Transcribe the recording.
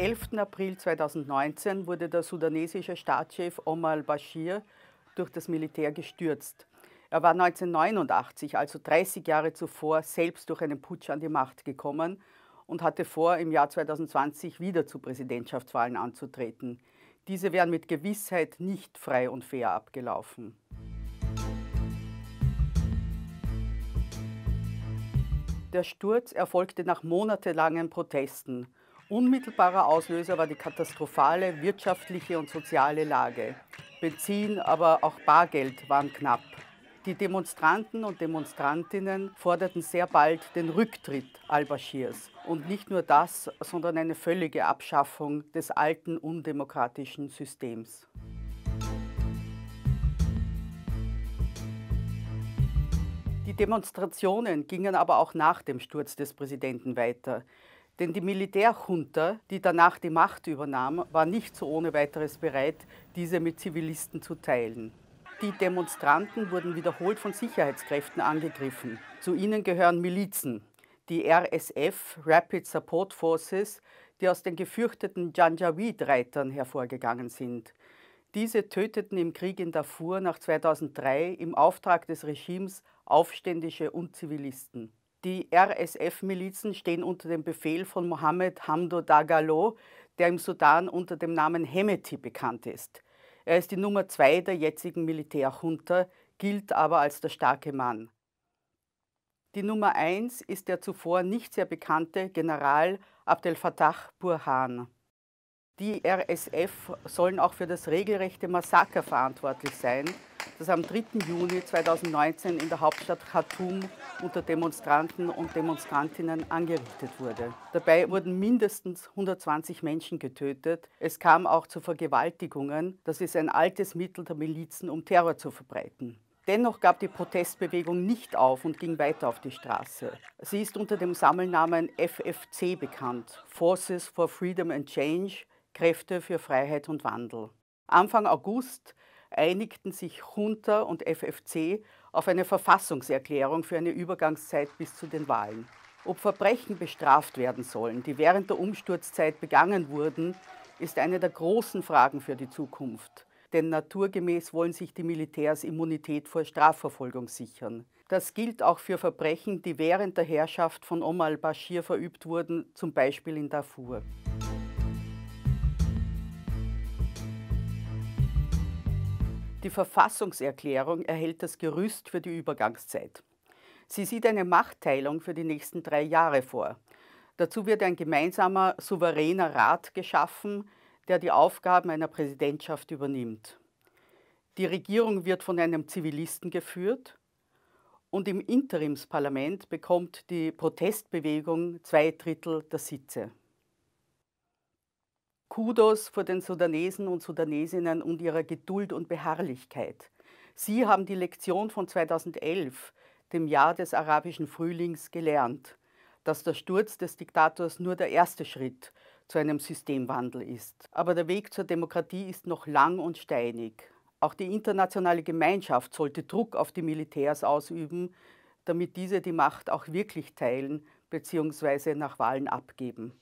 11. April 2019 wurde der sudanesische Staatschef Omar al-Bashir durch das Militär gestürzt. Er war 1989, also 30 Jahre zuvor, selbst durch einen Putsch an die Macht gekommen und hatte vor, im Jahr 2020 wieder zu Präsidentschaftswahlen anzutreten. Diese wären mit Gewissheit nicht frei und fair abgelaufen. Der Sturz erfolgte nach monatelangen Protesten Unmittelbarer Auslöser war die katastrophale wirtschaftliche und soziale Lage. Benzin, aber auch Bargeld waren knapp. Die Demonstranten und Demonstrantinnen forderten sehr bald den Rücktritt al-Bashirs. Und nicht nur das, sondern eine völlige Abschaffung des alten undemokratischen Systems. Die Demonstrationen gingen aber auch nach dem Sturz des Präsidenten weiter. Denn die Militärjunta, die danach die Macht übernahm, war nicht so ohne weiteres bereit, diese mit Zivilisten zu teilen. Die Demonstranten wurden wiederholt von Sicherheitskräften angegriffen. Zu ihnen gehören Milizen, die RSF, Rapid Support Forces, die aus den gefürchteten Janjaweed-Reitern hervorgegangen sind. Diese töteten im Krieg in Darfur nach 2003 im Auftrag des Regimes Aufständische und Zivilisten. Die RSF-Milizen stehen unter dem Befehl von Mohammed Hamdo Dagalo, der im Sudan unter dem Namen Hemeti bekannt ist. Er ist die Nummer zwei der jetzigen Militärjunta, gilt aber als der starke Mann. Die Nummer eins ist der zuvor nicht sehr bekannte General Abdel Fattah Burhan. Die RSF sollen auch für das regelrechte Massaker verantwortlich sein, das am 3. Juni 2019 in der Hauptstadt Khartoum unter Demonstranten und Demonstrantinnen angerichtet wurde. Dabei wurden mindestens 120 Menschen getötet. Es kam auch zu Vergewaltigungen. Das ist ein altes Mittel der Milizen, um Terror zu verbreiten. Dennoch gab die Protestbewegung nicht auf und ging weiter auf die Straße. Sie ist unter dem Sammelnamen FFC bekannt, Forces for Freedom and Change, Kräfte für Freiheit und Wandel. Anfang August einigten sich Junta und FFC auf eine Verfassungserklärung für eine Übergangszeit bis zu den Wahlen. Ob Verbrechen bestraft werden sollen, die während der Umsturzzeit begangen wurden, ist eine der großen Fragen für die Zukunft. Denn naturgemäß wollen sich die Militärs Immunität vor Strafverfolgung sichern. Das gilt auch für Verbrechen, die während der Herrschaft von Omar al-Bashir verübt wurden, zum Beispiel in Darfur. Die Verfassungserklärung erhält das Gerüst für die Übergangszeit. Sie sieht eine Machtteilung für die nächsten drei Jahre vor. Dazu wird ein gemeinsamer souveräner Rat geschaffen, der die Aufgaben einer Präsidentschaft übernimmt. Die Regierung wird von einem Zivilisten geführt und im Interimsparlament bekommt die Protestbewegung zwei Drittel der Sitze. Kudos vor den Sudanesen und Sudanesinnen und ihrer Geduld und Beharrlichkeit. Sie haben die Lektion von 2011, dem Jahr des arabischen Frühlings, gelernt, dass der Sturz des Diktators nur der erste Schritt zu einem Systemwandel ist. Aber der Weg zur Demokratie ist noch lang und steinig. Auch die internationale Gemeinschaft sollte Druck auf die Militärs ausüben, damit diese die Macht auch wirklich teilen bzw. nach Wahlen abgeben.